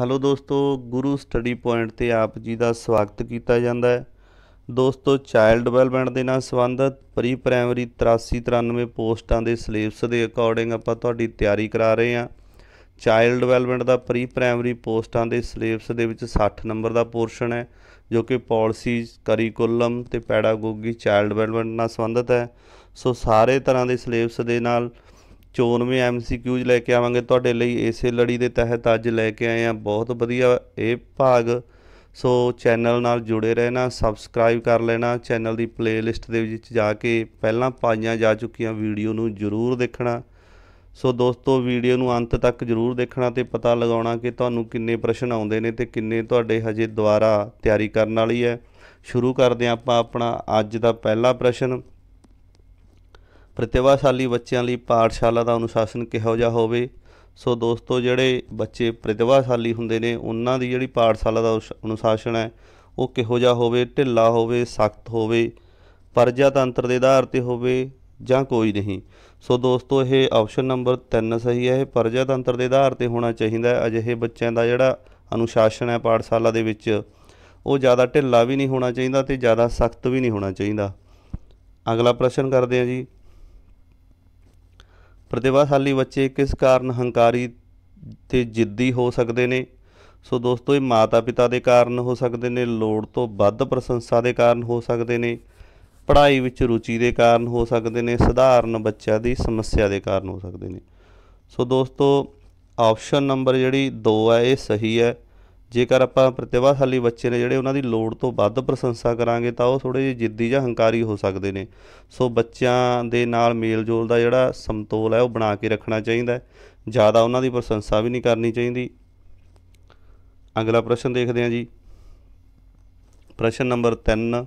hello ਦੋਸਤੋ ਗੁਰੂ study point ਤੇ ਆਪ ਜੀ ਦਾ ਸਵਾਗਤ ਕੀਤਾ ਜਾਂਦਾ ਹੈ ਦੋਸਤੋ ਚਾਈਲਡ ਡਿਵੈਲਪਮੈਂਟ ਦੇ ਨਾਲ ਸੰਬੰਧਤ ਪ੍ਰੀ ਪ੍ਰਾਇਮਰੀ 83 93 ਪੋਸਟਾਂ ਦੇ ਸਿਲੇਬਸ ਦੇ ਅਕੋਰਡਿੰਗ ਆਪਾਂ ਤੁਹਾਡੀ ਤਿਆਰੀ ਕਰਾ ਰਹੇ ਹਾਂ ਚਾਈਲਡ ਡਿਵੈਲਪਮੈਂਟ ਦਾ ਪ੍ਰੀ ਪ੍ਰਾਇਮਰੀ ਪੋਸਟਾਂ ਦੇ ਸਿਲੇਬਸ ਦੇ ਵਿੱਚ 60 ਨੰਬਰ ਦਾ ਪੋਰਸ਼ਨ ਹੈ ਜੋ ਕਿ ਪਾਲਿਸੀਜ਼ ਕਰਿਕੂਲਮ ਤੇ ਪੈਡਾਗੋਗੀ ਚਾਈਲਡ ਡਿਵੈਲਪਮੈਂਟ ਨਾਲ ਸੰਬੰਧਿਤ ਹੈ ਸੋ ਸਾਰੇ ਤਰ੍ਹਾਂ ਦੇ ਸਿਲੇਬਸ ਦੇ ਨਾਲ 94 ਐਮਸੀਕਿਊਜ਼ ਲੈ ਕੇ ਆਵਾਂਗੇ ਤੁਹਾਡੇ ਲਈ ਇਸੇ ਲੜੀ ਦੇ ਤਹਿਤ ਅੱਜ ਲੈ ਕੇ ਆਏ ਆ ਬਹੁਤ ਵਧੀਆ ਇਹ ਭਾਗ ਸੋ ਚੈਨਲ ਨਾਲ ਜੁੜੇ ਰਹਿਣਾ ਸਬਸਕ੍ਰਾਈਬ ਕਰ ਲੈਣਾ ਚੈਨਲ ਦੀ ਪਲੇਲਿਸਟ ਦੇ ਵਿੱਚ ਜਾ ਕੇ ਪਹਿਲਾਂ ਪਾਈਆਂ ਜਾ ਚੁੱਕੀਆਂ ਵੀਡੀਓ ਨੂੰ ਜ਼ਰੂਰ ਦੇਖਣਾ ਸੋ ਦੋਸਤੋ ਵੀਡੀਓ ਨੂੰ ਅੰਤ ਤੱਕ ਜ਼ਰੂਰ ਦੇਖਣਾ ਤੇ ਪਤਾ ਲਗਾਉਣਾ ਕਿ ਤੁਹਾਨੂੰ ਕਿੰਨੇ ਪ੍ਰਸ਼ਨ ਆਉਂਦੇ ਨੇ ਤੇ ਕਿੰਨੇ ਤੁਹਾਡੇ ਹਜੇ ਦੁਬਾਰਾ ਤਿਆਰੀ ਕਰਨ ਵਾਲੀ ਹੈ ਸ਼ੁਰੂ ਕਰਦੇ ਆਪਾਂ ਆਪਣਾ ਅੱਜ ਦਾ ਪਹਿਲਾ ਪ੍ਰਸ਼ਨ ਪ੍ਰਤਿਭਾਸ਼ਾਲੀ ਬੱਚਿਆਂ ਲਈ ਪਾਠਸ਼ਾਲਾ ਦਾ ਅਨੁਸ਼ਾਸਨ ਕਿਹੋ ਜਿਹਾ ਹੋਵੇ ਸੋ ਦੋਸਤੋ ਜਿਹੜੇ ਬੱਚੇ ਪ੍ਰਤਿਭਾਸ਼ਾਲੀ ਹੁੰਦੇ ਨੇ ਉਹਨਾਂ ਦੀ ਜਿਹੜੀ ਪਾਠਸ਼ਾਲਾ ਦਾ ਅਨੁਸ਼ਾਸਨ ਹੈ ਉਹ ਕਿਹੋ ਜਿਹਾ ਹੋਵੇ ਢਿੱਲਾ ਹੋਵੇ ਸਖਤ ਹੋਵੇ ਪਰਜਾਤੰਤਰ ਦੇ ਆਧਾਰ ਤੇ ਹੋਵੇ ਜਾਂ ਕੋਈ ਨਹੀਂ ਸੋ ਦੋਸਤੋ ਇਹ ਆਪਸ਼ਨ ਨੰਬਰ 3 ਸਹੀ ਹੈ ਇਹ ਪਰਜਾਤੰਤਰ ਦੇ ਆਧਾਰ ਤੇ ਹੋਣਾ ਚਾਹੀਦਾ ਹੈ ਅਜਿਹੇ ਬੱਚਿਆਂ ਦਾ ਜਿਹੜਾ ਅਨੁਸ਼ਾਸਨ ਹੈ ਪਾਠਸ਼ਾਲਾ ਦੇ ਵਿੱਚ ਉਹ ਜ਼ਿਆਦਾ ਢਿੱਲਾ ਵੀ ਨਹੀਂ ਹੋਣਾ ਚਾਹੀਦਾ ਤੇ ਜ਼ਿਆਦਾ ਸਖਤ ਵੀ ਨਹੀਂ ਹੋਣਾ ਚਾਹੀਦਾ ਅਗਲਾ ਪ੍ਰਸ਼ਨ ਕਰਦੇ ਹਾਂ ਜੀ ਪ੍ਰਤਿਭਾਸ਼ਾਲੀ ਬੱਚੇ ਕਿਸ ਕਾਰਨ ਹੰਕਾਰੀ ਤੇ ਜਿੱਦੀ ਹੋ ਸਕਦੇ ਨੇ ਸੋ ਦੋਸਤੋ ਇਹ ਮਾਤਾ-ਪਿਤਾ ਦੇ ਕਾਰਨ ਹੋ ਸਕਦੇ ਨੇ ਲੋੜ ਤੋਂ ਵੱਧ ਪ੍ਰਸ਼ੰਸਾ ਦੇ ਕਾਰਨ ਹੋ ਸਕਦੇ ਨੇ ਪੜ੍ਹਾਈ ਵਿੱਚ ਰੁਚੀ ਦੇ ਕਾਰਨ ਹੋ ਸਕਦੇ ਨੇ ਸਧਾਰਨ ਬੱਚਿਆਂ ਦੀ ਸਮੱਸਿਆ ਦੇ ਕਾਰਨ ਹੋ ਸਕਦੇ ਨੇ ਸੋ ਦੋਸਤੋ ਆਪਸ਼ਨ ਨੰਬਰ ਜਿਹੜੀ 2 ਹੈ ਇਹ ਸਹੀ ਹੈ ਜੇਕਰ ਆਪਾਂ ਪ੍ਰਤਿਭਾਸ਼ਾਲੀ ਬੱਚੇ ਨੇ ਜਿਹੜੇ ਉਹਨਾਂ ਦੀ ਲੋੜ ਤੋਂ ਵੱਧ ਪ੍ਰਸ਼ੰਸਾ ਕਰਾਂਗੇ ਤਾਂ ਉਹ ਥੋੜੇ ਜਿਹੀ ਜਿੱਦੀ ਜਾਂ ਹੰਕਾਰੀ ਹੋ ਸਕਦੇ ਨੇ ਸੋ ਬੱਚਿਆਂ ਦੇ ਨਾਲ ਮੇਲਜੋਲ ਦਾ ਜਿਹੜਾ ਸੰਤੋਲ ਹੈ ਉਹ ਬਣਾ ਕੇ ਰੱਖਣਾ ਚਾਹੀਦਾ ਹੈ ਜ਼ਿਆਦਾ ਉਹਨਾਂ ਦੀ ਪ੍ਰਸ਼ੰਸਾ ਵੀ ਨਹੀਂ ਕਰਨੀ ਚਾਹੀਦੀ ਅਗਲਾ ਪ੍ਰਸ਼ਨ ਦੇਖਦੇ ਹਾਂ ਜੀ ਪ੍ਰਸ਼ਨ ਨੰਬਰ 3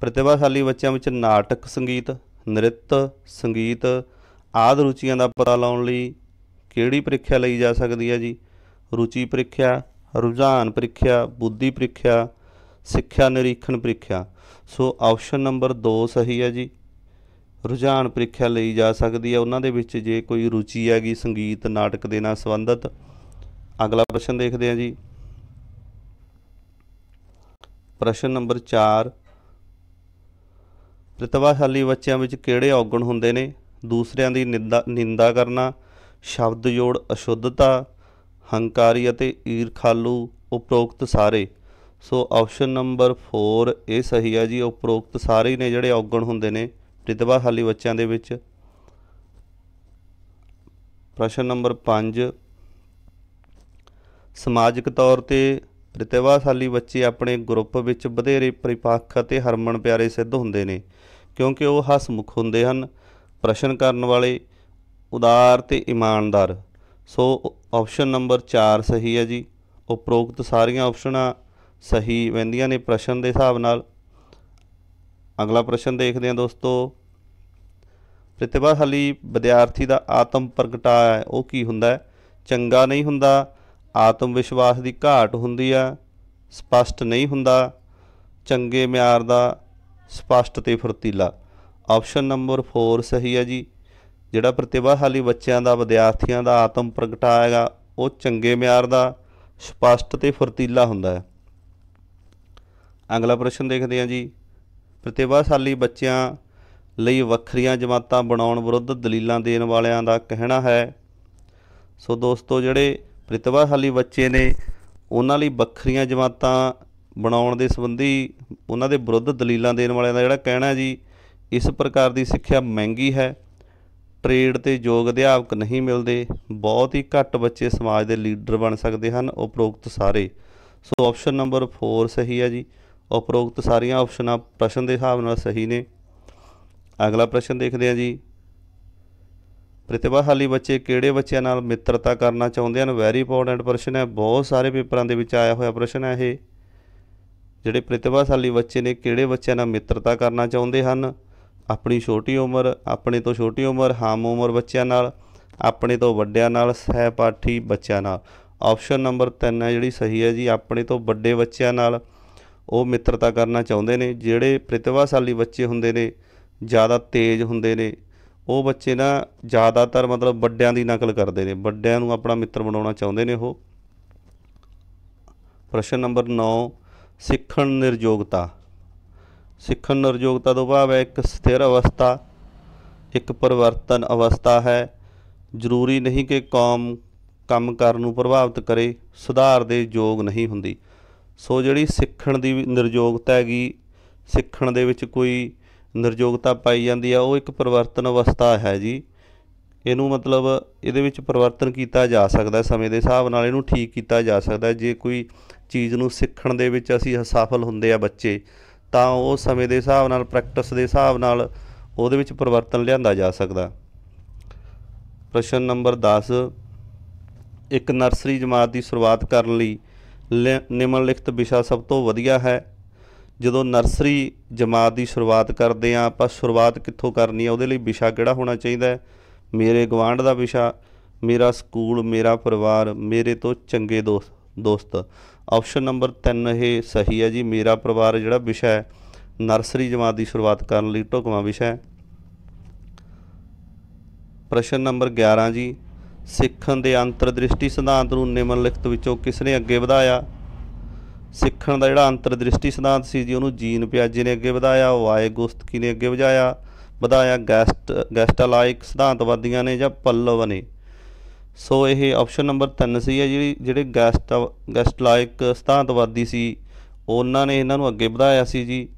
ਪ੍ਰਤਿਭਾਸ਼ਾਲੀ ਬੱਚਿਆਂ ਵਿੱਚ ਨਾਟਕ ਸੰਗੀਤ ਨ੍ਰਿਤ ਸੰਗੀਤ ਆਦ ਰੁਚੀਆਂ ਦਾ ਪਤਾ ਲਾਉਣ ਲਈ ਕਿਹੜੀ ਪ੍ਰੀਖਿਆ ਲਈ ਜਾ ਸਕਦੀ ਹੈ ਜੀ ਰੁਚੀ ਪ੍ਰੀਖਿਆ ਰੁਝਾਨ ਪ੍ਰੀਖਿਆ ਬੁੱਧੀ ਪ੍ਰੀਖਿਆ ਸਿੱਖਿਆ ਨਿਰੀਖਣ ਪ੍ਰੀਖਿਆ ਸੋ ਆਪਸ਼ਨ ਨੰਬਰ 2 ਸਹੀ ਹੈ ਜੀ ਰੁਝਾਨ ਪ੍ਰੀਖਿਆ ਲਈ ਜਾ ਸਕਦੀ ਹੈ ਉਹਨਾਂ ਦੇ ਵਿੱਚ ਜੇ ਕੋਈ ਰੁਚੀ ਹੈਗੀ ਸੰਗੀਤ ਨਾਟਕ ਦੇ ਨਾਲ ਸੰਬੰਧਿਤ ਅਗਲਾ ਪ੍ਰਸ਼ਨ ਦੇਖਦੇ ਹਾਂ ਜੀ ਪ੍ਰਸ਼ਨ ਨੰਬਰ 4 ਪ੍ਰਤਿਭਾਸ਼ਾਲੀ ਬੱਚਿਆਂ ਵਿੱਚ ਕਿਹੜੇ ਔਗਣ ਹੁੰਦੇ ਨੇ ਦੂਸਰਿਆਂ ਦੀ ਨਿੰਦਾ ਕਰਨਾ ਸ਼ਬਦ ਜੋੜ ਅਸ਼ੁੱਧਤਾ ਹੰਕਾਰੀ ਅਤੇ ਈਰਖਾਲੂ ਉਪਰੋਕਤ ਸਾਰੇ ਸੋ ਆਪਸ਼ਨ ਨੰਬਰ 4 ਇਹ ਸਹੀ ਹੈ ਜੀ ਉਪਰੋਕਤ ਸਾਰੇ ਨੇ ਜਿਹੜੇ ਔਗਣ ਹੁੰਦੇ ਨੇ ਖਾਲੀ ਬੱਚਿਆਂ ਦੇ ਵਿੱਚ ਪ੍ਰਸ਼ਨ ਨੰਬਰ 5 ਸਮਾਜਿਕ ਤੌਰ ਤੇ ਪ੍ਰਤਿਭਾਸ਼ਾਲੀ ਬੱਚੇ ਆਪਣੇ ਗਰੁੱਪ ਵਿੱਚ ਵਧੇਰੇ ਪਰਿਪੱਕ ਅਤੇ ਹਰਮਨ ਪਿਆਰੇ ਸਿੱਧ ਹੁੰਦੇ ਨੇ ਕਿਉਂਕਿ ਉਹ ਹਸਮੁਖ ਹੁੰਦੇ ਹਨ ਪ੍ਰਸ਼ਨ ਕਰਨ ਵਾਲੇ ਉਦਾਰ ਤੇ ਇਮਾਨਦਾਰ ਸੋ ਆਪਸ਼ਨ ਨੰਬਰ 4 ਸਹੀ ਹੈ ਜੀ ਉਪਰੋਕਤ ਸਾਰੀਆਂ ਆਪਸ਼ਨਾਂ ਸਹੀ ਵੈਂਦੀਆਂ ਨੇ ਪ੍ਰਸ਼ਨ ਦੇ ਹਿਸਾਬ ਨਾਲ ਅਗਲਾ ਪ੍ਰਸ਼ਨ ਦੇਖਦੇ ਹਾਂ ਦੋਸਤੋ ਪ੍ਰਤਿਭਾਸ਼ਾਲੀ ਵਿਦਿਆਰਥੀ ਦਾ ਆਤਮ ਪ੍ਰਗਟਾ ਹੈ ਉਹ ਕੀ ਹੁੰਦਾ ਹੈ ਚੰਗਾ ਨਹੀਂ ਹੁੰਦਾ ਆਤਮ ਵਿਸ਼ਵਾਸ ਦੀ ਘਾਟ ਹੁੰਦੀ ਆ ਸਪਸ਼ਟ ਨਹੀਂ ਹੁੰਦਾ ਚੰਗੇ ਮਿਆਰ ਦਾ ਸਪਸ਼ਟ ਤੇ ਫੁਰਤੀਲਾ ਆਪਸ਼ਨ ਨੰਬਰ 4 ਸਹੀ ਹੈ ਜੀ ਜਿਹੜਾ ਪ੍ਰਤਿਭਾਸ਼ਾਲੀ ਬੱਚਿਆਂ ਦਾ ਵਿਦਿਆਰਥੀਆਂ ਦਾ ਆਤਮ ਪ੍ਰਗਟਾ ਹੈਗਾ ਉਹ ਚੰਗੇ ਮਿਆਰ ਦਾ ਸਪਸ਼ਟ ਤੇ ਫਰਤੀਲਾ ਹੁੰਦਾ ਹੈ ਅਗਲਾ ਪ੍ਰਸ਼ਨ ਦੇਖਦੇ ਹਾਂ ਜੀ ਪ੍ਰਤਿਭਾਸ਼ਾਲੀ ਬੱਚਿਆਂ ਲਈ ਵੱਖਰੀਆਂ ਜਮਾਤਾਂ ਬਣਾਉਣ ਵਿਰੁੱਧ ਦਲੀਲਾਂ ਦੇਣ ਵਾਲਿਆਂ ਦਾ ਕਹਿਣਾ ਹੈ ਸੋ ਦੋਸਤੋ ਜਿਹੜੇ ਪ੍ਰਤਿਭਾਸ਼ਾਲੀ ਬੱਚੇ ਨੇ ਉਹਨਾਂ ਲਈ ਵੱਖਰੀਆਂ ਜਮਾਤਾਂ ਬਣਾਉਣ ਦੇ ਸੰਬੰਧੀ ਉਹਨਾਂ ਦੇ ਵਿਰੁੱਧ ਦਲੀਲਾਂ ਦੇਣ ਵਾਲਿਆਂ ਦਾ ਜਿਹੜਾ ਕਹਿਣਾ ਜੀ ਇਸ ਪ੍ਰਕਾਰ ਦੀ ਸਿੱਖਿਆ ਮਹਿੰਗੀ ਹੈ ਟ੍ਰੇਡ ਤੇ ਯੋਗ ਅਧਿਆਪਕ ਨਹੀਂ ਮਿਲਦੇ ਬਹੁਤ ਹੀ ਘੱਟ ਬੱਚੇ ਸਮਾਜ ਦੇ ਲੀਡਰ ਬਣ ਸਕਦੇ ਹਨ ਉਪਰੋਕਤ ਸਾਰੇ ਸੋ ਆਪਸ਼ਨ ਨੰਬਰ 4 ਸਹੀ ਹੈ ਜੀ ਉਪਰੋਕਤ ਸਾਰੀਆਂ ਆਪਸ਼ਨਾਂ ਪ੍ਰਸ਼ਨ ਦੇ ਹਿਸਾਬ ਨਾਲ ਸਹੀ ਨੇ ਅਗਲਾ ਪ੍ਰਸ਼ਨ ਦੇਖਦੇ ਹਾਂ ਜੀ ਪ੍ਰਤਿਭਾਸ਼ਾਲੀ ਬੱਚੇ ਕਿਹੜੇ ਬੱਚਿਆਂ ਨਾਲ ਮਿੱਤਰਤਾ ਕਰਨਾ ਚਾਹੁੰਦੇ ਹਨ ਵੈਰੀ ਇੰਪੋਰਟੈਂਟ ਪ੍ਰਸ਼ਨ ਹੈ ਬਹੁਤ ਸਾਰੇ ਪੇਪਰਾਂ ਦੇ ਵਿੱਚ ਆਇਆ ਹੋਇਆ ਪ੍ਰਸ਼ਨ ਹੈ ਇਹ ਜਿਹੜੇ ਪ੍ਰਤਿਭਾਸ਼ਾਲੀ ਬੱਚੇ ਨੇ ਕਿਹੜੇ ਬੱਚਿਆਂ ਨਾਲ ਮਿੱਤਰਤਾ ਕਰਨਾ ਚਾਹੁੰਦੇ ਹਨ ਆਪਣੀ ਛੋਟੀ ਉਮਰ ਆਪਣੇ ਤੋਂ ਛੋਟੀ ਉਮਰ ਹਮ ਉਮਰ ਬੱਚਿਆਂ ਨਾਲ ਆਪਣੇ ਤੋਂ ਵੱਡਿਆਂ ਨਾਲ ਸਹਿਪਾਠੀ ਬੱਚਿਆਂ ਨਾਲ ਆਪਸ਼ਨ ਨੰਬਰ 3 ਹੈ ਜਿਹੜੀ ਸਹੀ ਹੈ ਜੀ ਆਪਣੇ ਤੋਂ ਵੱਡੇ ਬੱਚਿਆਂ ਨਾਲ ਉਹ ਮਿੱਤਰਤਾ ਕਰਨਾ ਚਾਹੁੰਦੇ ਨੇ ਜਿਹੜੇ ਪ੍ਰਤਿਭਾਸ਼ਾਲੀ ਬੱਚੇ ਹੁੰਦੇ ਨੇ ਜ਼ਿਆਦਾ ਤੇਜ਼ ਹੁੰਦੇ ਨੇ ਉਹ ਬੱਚੇ ਨਾ ਜ਼ਿਆਦਾਤਰ ਮਤਲਬ ਵੱਡਿਆਂ ਦੀ ਨਕਲ ਕਰਦੇ ਨੇ ਵੱਡਿਆਂ ਨੂੰ ਆਪਣਾ ਮਿੱਤਰ ਬਣਾਉਣਾ ਚਾਹੁੰਦੇ ਨੇ ਉਹ ਪ੍ਰਸ਼ਨ ਨੰਬਰ 9 ਸਿੱਖਣ ਨਿਰਯੋਗਤਾ ਸਿੱਖਣ ਨਿਰਯੋਗਤਾ ਤੋਂ ਭਾਵ ਹੈ ਇੱਕ ਸਥਿਰ ਅਵਸਥਾ ਇੱਕ ਪਰਿਵਰਤਨ ਅਵਸਥਾ ਹੈ ਜ਼ਰੂਰੀ ਨਹੀਂ ਕਿ ਕੌਮ ਕੰਮ ਕਰਨ ਨੂੰ ਪ੍ਰਭਾਵਿਤ ਕਰੇ ਸੁਧਾਰ ਦੇ ਯੋਗ ਨਹੀਂ ਹੁੰਦੀ ਸੋ ਜਿਹੜੀ ਸਿੱਖਣ ਦੀ ਨਿਰਯੋਗਤਾ ਹੈਗੀ ਸਿੱਖਣ ਦੇ ਵਿੱਚ ਕੋਈ ਨਿਰਯੋਗਤਾ ਪਾਈ ਜਾਂਦੀ ਆ ਉਹ ਇੱਕ ਪਰਿਵਰਤਨ ਅਵਸਥਾ ਹੈ ਜੀ ਇਹਨੂੰ ਮਤਲਬ ਇਹਦੇ ਵਿੱਚ ਪਰਿਵਰਤਨ ਕੀਤਾ ਜਾ ਸਕਦਾ ਸਮੇਂ ਦੇ ਹਿਸਾਬ ਨਾਲ ਇਹਨੂੰ ਠੀਕ ਕੀਤਾ ਜਾ ਸਕਦਾ ਜੇ ਕੋਈ ਚੀਜ਼ ਨੂੰ ਸਿੱਖਣ ਦੇ ਵਿੱਚ ਅਸੀਂ ਸਫਲ ਹੁੰਦੇ ਆ ਬੱਚੇ ਤਾਂ ਉਹ ਸਮੇਂ ਦੇ ਹਿਸਾਬ ਨਾਲ ਪ੍ਰੈਕਟਿਸ ਦੇ ਹਿਸਾਬ ਨਾਲ ਉਹਦੇ ਵਿੱਚ ਪਰਿਵਰਤਨ ਲਿਆਂਦਾ ਜਾ ਸਕਦਾ ਪ੍ਰਸ਼ਨ ਨੰਬਰ 10 ਇੱਕ ਨਰਸਰੀ ਜਮਾਤ ਦੀ ਸ਼ੁਰੂਆਤ ਕਰਨ ਲਈ ਨਿਮਨਲਿਖਤ ਵਿਸ਼ਾ ਸਭ ਤੋਂ ਵਧੀਆ ਹੈ ਜਦੋਂ ਨਰਸਰੀ ਜਮਾਤ ਦੀ ਸ਼ੁਰੂਆਤ ਕਰਦੇ ਆ ਆਪਾਂ ਸ਼ੁਰੂਆਤ ਕਿੱਥੋਂ ਕਰਨੀ ਹੈ ਉਹਦੇ ਲਈ ਵਿਸ਼ਾ ਕਿਹੜਾ ਹੋਣਾ ਚਾਹੀਦਾ ਹੈ ਮੇਰੇ ਗਵਾਂਢ ਦਾ ਵਿਸ਼ਾ ਮੇਰਾ ਸਕੂਲ ਮੇਰਾ ਪਰਿਵਾਰ ਮੇਰੇ ਤੋਂ ਚੰਗੇ ਦੋਸਤ ਦੋਸਤ ਆਪਸ਼ਨ ਨੰਬਰ 3 ਇਹ ਸਹੀ ਹੈ ਜੀ ਮੇਰਾ ਪਰਿਵਾਰ ਜਿਹੜਾ ਵਿਸ਼ਾ ਹੈ ਨਰਸਰੀ ਜਮਾਤ ਦੀ ਸ਼ੁਰੂਆਤ ਕਰਨ ਲਈ ਢੁਕਵਾਂ ਵਿਸ਼ਾ ਹੈ ਪ੍ਰਸ਼ਨ ਨੰਬਰ 11 ਜੀ ਸਿੱਖਣ ਦੇ ਅੰਤਰਦ੍ਰਿਸ਼ਟੀ ਸਿਧਾਂਤ ਨੂੰ ਨਿਮਨਲਿਖਤ ਵਿੱਚੋਂ ਕਿਸ ਨੇ ਅੱਗੇ ਵਧਾਇਆ ਸਿੱਖਣ ਦਾ ਜਿਹੜਾ ਅੰਤਰਦ੍ਰਿਸ਼ਟੀ ਸਿਧਾਂਤ ਸੀ ਜੀ ਉਹਨੂੰ ਜੀਨ ਪਿਆਜੇ ਨੇ ਅੱਗੇ ਵਧਾਇਆ ਵਾਇਗੁਸਤਕੀ ਨੇ ਅੱਗੇ ਵਧਾਇਆ ਵਧਾਇਆ ਗੈਸਟ ਗੈਸਟਾਲਾਇਕ ਸਿਧਾਂਤਵਾਦੀਆਂ ਨੇ ਜਾਂ ਪੱਲਵ ਨੇ ਸੋ ਇਹ ਆਪਸ਼ਨ ਨੰਬਰ 3 ਸੀ ਹੈ ਜਿਹੜੀ ਜਿਹੜੇ ਗੈਸਟ ਗੈਸਟ ਲਾਇਕ ਸਤਾਂਤਵਾਦੀ ਸੀ ਉਹਨਾਂ ਨੇ ਇਹਨਾਂ ਨੂੰ ਅੱਗੇ ਵਧਾਇਆ ਸੀ ਜੀ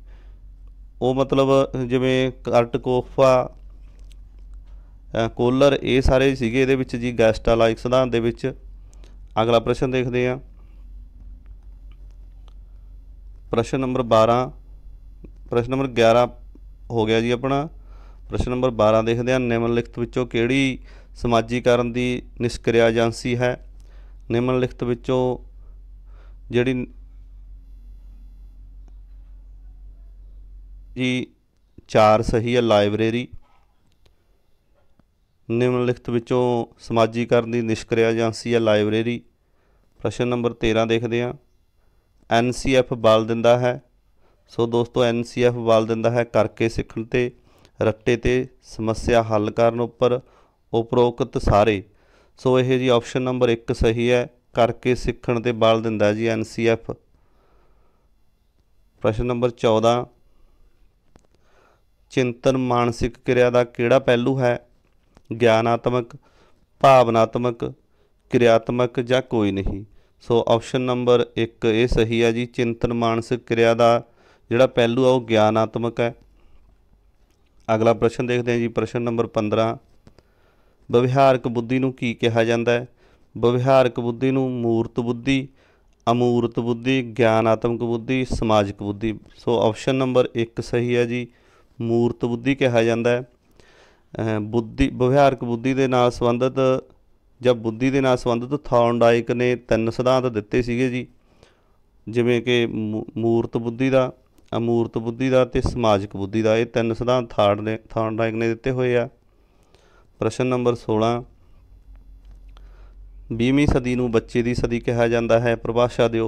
ਉਹ ਮਤਲਬ ਜਿਵੇਂ ਕਰਟ ਕੋਫਾ ਕੋਲਰ ਇਹ ਸਾਰੇ ਸੀਗੇ ਇਹਦੇ ਵਿੱਚ ਜੀ ਗੈਸਟਾ ਲਾਇਕ ਸਿਧਾਂਤ ਦੇ ਵਿੱਚ ਅਗਲਾ ਪ੍ਰਸ਼ਨ ਦੇਖਦੇ ਹਾਂ ਪ੍ਰਸ਼ਨ ਨੰਬਰ 12 ਪ੍ਰਸ਼ਨ ਨੰਬਰ 11 ਹੋ ਗਿਆ ਜੀ ਆਪਣਾ ਪ੍ਰਸ਼ਨ ਨੰਬਰ 12 ਦੇਖਦੇ ਹਾਂ ਨਿਮਨਲਿਖਤ ਵਿੱਚੋਂ ਕਿਹੜੀ ਸਮਾਜੀਕਰਨ ਦੀ ਨਿਸ਼ਕਰਿਆ ਏਜੰਸੀ ਹੈ ਨਿਮਨਲਿਖਤ ਵਿੱਚੋਂ ਜਿਹੜੀ ਜੀ ਚਾਰ ਸਹੀ ਹੈ ਲਾਇਬ੍ਰੇਰੀ ਨਿਮਨਲਿਖਤ ਵਿੱਚੋਂ ਸਮਾਜੀਕਰਨ ਦੀ ਨਿਸ਼ਕਰਿਆ ਏਜੰਸੀ ਹੈ ਲਾਇਬ੍ਰੇਰੀ ਪ੍ਰਸ਼ਨ ਨੰਬਰ 13 ਦੇਖਦੇ ਹਾਂ ਐਨਸੀਐਫ ਬਲ ਦਿੰਦਾ ਹੈ ਸੋ ਦੋਸਤੋ ਐਨਸੀਐਫ ਬਲ ਦਿੰਦਾ ਹੈ ਕਰਕੇ ਸਿੱਖਣ ਤੇ ਰੱਟੇ ਤੇ ਸਮੱਸਿਆ ਹੱਲ ਕਰਨ ਉੱਪਰ ਉਪਰੋਕਤ ਸਾਰੇ ਸੋ ਇਹ ਜੀ ਆਪਸ਼ਨ ਨੰਬਰ 1 ਸਹੀ ਹੈ ਕਰਕੇ ਸਿੱਖਣ ਤੇ ਬਲ ਦਿੰਦਾ ਜੀ ਐਨਸੀਐਫ ਪ੍ਰਸ਼ਨ ਨੰਬਰ 14 ਚਿੰਤਨ ਮਾਨਸਿਕ ਕਿਰਿਆ ਦਾ ਕਿਹੜਾ ਪਹਿਲੂ ਹੈ ਗਿਆਨਾਤਮਕ ਭਾਵਨਾਤਮਕ ਕਿਰਿਆਤਮਕ ਜਾਂ ਕੋਈ ਨਹੀਂ ਸੋ ਆਪਸ਼ਨ ਨੰਬਰ 1 ਇਹ ਸਹੀ ਹੈ ਜੀ ਚਿੰਤਨ ਮਾਨਸਿਕ ਕਿਰਿਆ ਦਾ ਜਿਹੜਾ ਪਹਿਲੂ ਆ ਉਹ ਗਿਆਨਾਤਮਕ ਹੈ ਅਗਲਾ ਪ੍ਰਸ਼ਨ ਦੇਖਦੇ ਹਾਂ ਜੀ ਪ੍ਰਸ਼ਨ ਨੰਬਰ 15 ਵਿਵਹਾਰਕ ਬੁੱਧੀ ਨੂੰ ਕੀ ਕਿਹਾ ਜਾਂਦਾ ਹੈ ਵਿਵਹਾਰਕ ਬੁੱਧੀ ਨੂੰ ਮੂਰਤ ਬੁੱਧੀ ਅਮੂਰਤ ਬੁੱਧੀ ਗਿਆਨਾਤਮਕ ਬੁੱਧੀ ਸਮਾਜਿਕ ਬੁੱਧੀ ਸੋ ਆਪਸ਼ਨ ਨੰਬਰ 1 ਸਹੀ ਹੈ ਜੀ ਮੂਰਤ ਬੁੱਧੀ ਕਿਹਾ ਜਾਂਦਾ ਹੈ ਬੁੱਧੀ ਵਿਵਹਾਰਕ ਬੁੱਧੀ ਦੇ ਨਾਲ ਸੰਬੰਧਿਤ ਜਾਂ ਬੁੱਧੀ ਦੇ ਨਾਲ ਸੰਬੰਧਿਤ ਥੌਰਨਡਾਈਕ ਨੇ ਤਿੰਨ ਸਿਧਾਂਤ ਦਿੱਤੇ ਸੀਗੇ ਜੀ ਜਿਵੇਂ ਕਿ ਮੂਰਤ ਬੁੱਧੀ ਦਾ ਅਮੂਰਤ ਬੁੱਧੀ ਦਾ ਤੇ ਸਮਾਜਿਕ ਬੁੱਧੀ ਦਾ ਇਹ ਤਿੰਨ ਸਿਧਾਂਤ ਥਾਰਡ ਨੇ ਨੇ ਦਿੱਤੇ ਹੋਏ ਆ ਪ੍ਰਸ਼ਨ ਨੰਬਰ 16 20ਵੀਂ ਸਦੀ ਨੂੰ ਬੱਚੇ ਦੀ ਸਦੀ ਕਿਹਾ ਜਾਂਦਾ ਹੈ ਪਰਿਭਾਸ਼ਾ ਦਿਓ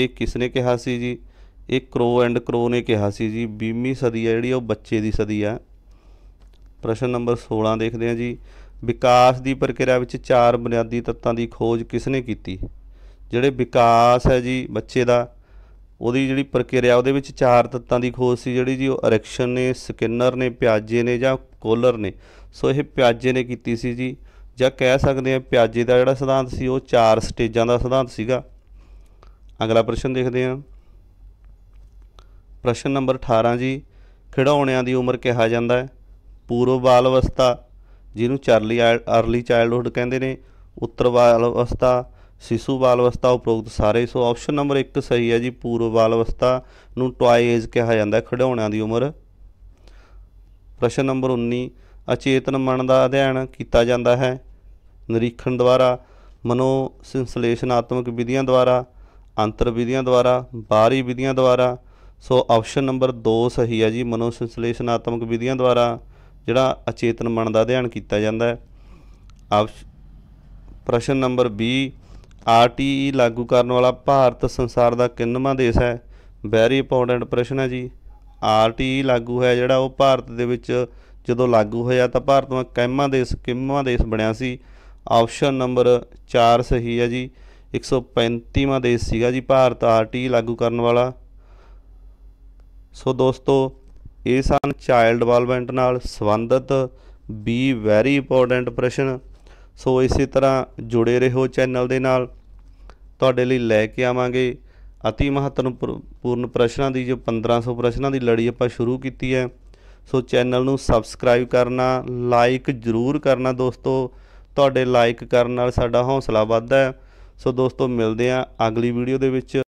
ਇਹ ਕਿਸਨੇ ਕਿਹਾ ਸੀ ਜੀ ਇਹ ਕਰੋ ਐਂਡ ਕਰੋ ਨੇ ਕਿਹਾ ਸੀ ਜੀ 20ਵੀਂ ਸਦੀ ਹੈ ਜਿਹੜੀ ਉਹ ਬੱਚੇ ਦੀ ਸਦੀ ਆ ਪ੍ਰਸ਼ਨ ਨੰਬਰ 16 ਦੇਖਦੇ ਹਾਂ ਜੀ ਵਿਕਾਸ ਦੀ ਪ੍ਰਕਿਰਿਆ ਵਿੱਚ ਚਾਰ ਬੁਨਿਆਦੀ ਤੱਤਾਂ ਦੀ ਖੋਜ ਕਿਸਨੇ ਕੀਤੀ ਜਿਹੜੇ ਵਿਕਾਸ ਹੈ ਜੀ ਬੱਚੇ ਦਾ ਉਹਦੀ ਜਿਹੜੀ ਪ੍ਰਕਿਰਿਆ ਉਹਦੇ ਵਿੱਚ ਚਾਰ ਤੱਤਾਂ ਦੀ ਖੋਜ ਸੀ ਜਿਹੜੀ ਜੀ ਉਹ ਅਰੈਕਸ਼ਨ ਨੇ ਸਕਿਨਰ ਨੇ ਪਿਆਜੇ ਨੇ ਜਾਂ ਕੋਲਰ ਨੇ ਸੋ ਇਹ ਪਿਆਜੇ ਨੇ ਕੀਤੀ ਸੀ ਜੀ ਜਾਂ ਕਹਿ ਸਕਦੇ ਆ ਪਿਆਜੇ ਦਾ ਜਿਹੜਾ ਸਿਧਾਂਤ ਸੀ ਉਹ ਚਾਰ ਸਟੇਜਾਂ ਦਾ ਸਿਧਾਂਤ ਸੀਗਾ ਅਗਲਾ ਪ੍ਰਸ਼ਨ ਦੇਖਦੇ ਆ ਪ੍ਰਸ਼ਨ ਨੰਬਰ 18 ਜੀ ਖਿਡਾਉਣਿਆਂ ਦੀ ਉਮਰ ਕਿਹਾ ਜਾਂਦਾ ਹੈ ਪੂਰਵ ਬਾਲ ਅਵਸਥਾ ਜਿਹਨੂੰ ਚਰਲੀ ਅਰਲੀ ਚਾਈਲਡਹੂਡ ਕਹਿੰਦੇ ਨੇ ਉੱਤਰ ਬਾਲ ਅਵਸਥਾ ਸਿਸੂ ਬਾਲ ਅਵਸਥਾ ਉਪਰੋਕਤ ਸਾਰੇ ਸੋ ਆਪਸ਼ਨ ਨੰਬਰ 1 ਸਹੀ ਹੈ ਜੀ ਪੂਰਵ ਬਾਲ ਅਵਸਥਾ ਨੂੰ ਟੋਏ ਏਜ ਕਿਹਾ ਜਾਂਦਾ ਖਿਡਾਉਣਿਆਂ ਦੀ ਉਮਰ ਪ੍ਰਸ਼ਨ ਨੰਬਰ 19 ਅਚੇਤਨ ਮਨ ਦਾ ਅਧਿਐਨ ਕੀਤਾ ਜਾਂਦਾ ਹੈ ਨਿਰੀਖਣ ਦੁਆਰਾ ਮਨੋ ਸੰਸਲੇਸ਼ਨਾਤਮਕ ਵਿਧੀਆਂ ਦੁਆਰਾ ਅੰਤਰ ਵਿਧੀਆਂ ਦੁਆਰਾ ਬਾਹਰੀ ਵਿਧੀਆਂ ਦੁਆਰਾ ਸੋ ਆਪਸ਼ਨ ਨੰਬਰ 2 ਸਹੀ ਹੈ ਜੀ ਮਨੋ ਸੰਸਲੇਸ਼ਨਾਤਮਕ ਵਿਧੀਆਂ ਦੁਆਰਾ ਜਿਹੜਾ ਅਚੇਤਨ ਮਨ ਦਾ ਅਧਿਐਨ ਕੀਤਾ ਜਾਂਦਾ ਹੈ ਆਪ ਪ੍ਰਸ਼ਨ ਨੰਬਰ 20 ਆਰਟੀਈ ਲਾਗੂ ਕਰਨ ਵਾਲਾ ਭਾਰਤ ਸੰਸਾਰ ਦਾ ਕਿੰਨਵਾਂ ਦੇਸ਼ ਹੈ ਵੈਰੀ ਇੰਪੋਰਟੈਂਟ ਪ੍ਰਸ਼ਨ ਹੈ ਜੀ ਆਰਟੀ ਲਾਗੂ ਹੈ ਜਿਹੜਾ ਉਹ ਭਾਰਤ ਦੇ ਵਿੱਚ ਜਦੋਂ ਲਾਗੂ ਹੋਇਆ ਤਾਂ ਭਾਰਤ ਵਿੱਚ ਕੈਮਾ ਦੇਸ਼ ਕਿੰਮਾ ਦੇਸ਼ ਬਣਿਆ ਸੀ ਆਪਸ਼ਨ ਨੰਬਰ 4 ਸਹੀ ਹੈ ਜੀ 135ਵਾਂ ਦੇਸ਼ ਸੀਗਾ ਜੀ ਭਾਰਤ ਆਰਟੀ ਲਾਗੂ ਕਰਨ ਵਾਲਾ ਸੋ ਦੋਸਤੋ ਇਹ ਸਨ ਚਾਈਲਡ ਡਿਵੈਲਪਮੈਂਟ ਨਾਲ ਸੰਬੰਧਿਤ ਬੀ ਵੈਰੀ ਇੰਪੋਰਟੈਂਟ ਪ੍ਰਸ਼ਨ ਸੋ ਇਸੇ ਤਰ੍ਹਾਂ ਜੁੜੇ ਰਹੋ ਚੈਨਲ ਦੇ ਨਾਲ ਤੁਹਾਡੇ ਲਈ ਲੈ ਕੇ ਆਵਾਂਗੇ ਅਤੀ ਮਹੱਤਵਪੂਰਨ ਪ੍ਰਸ਼ਨਾਂ ਦੀ ਜੋ 1500 ਪ੍ਰਸ਼ਨਾਂ ਦੀ ਲੜੀ ਆਪਾਂ ਸ਼ੁਰੂ ਕੀਤੀ ਹੈ ਸੋ ਚੈਨਲ ਨੂੰ ਸਬਸਕ੍ਰਾਈਬ ਕਰਨਾ ਲਾਈਕ ਜ਼ਰੂਰ ਕਰਨਾ ਦੋਸਤੋ ਤੁਹਾਡੇ ਲਾਈਕ ਕਰਨ ਨਾਲ ਸਾਡਾ ਹੌਸਲਾ ਵੱਧਦਾ ਹੈ ਸੋ ਦੋਸਤੋ ਮਿਲਦੇ ਆ ਅਗਲੀ ਵੀਡੀਓ ਦੇ ਵਿੱਚ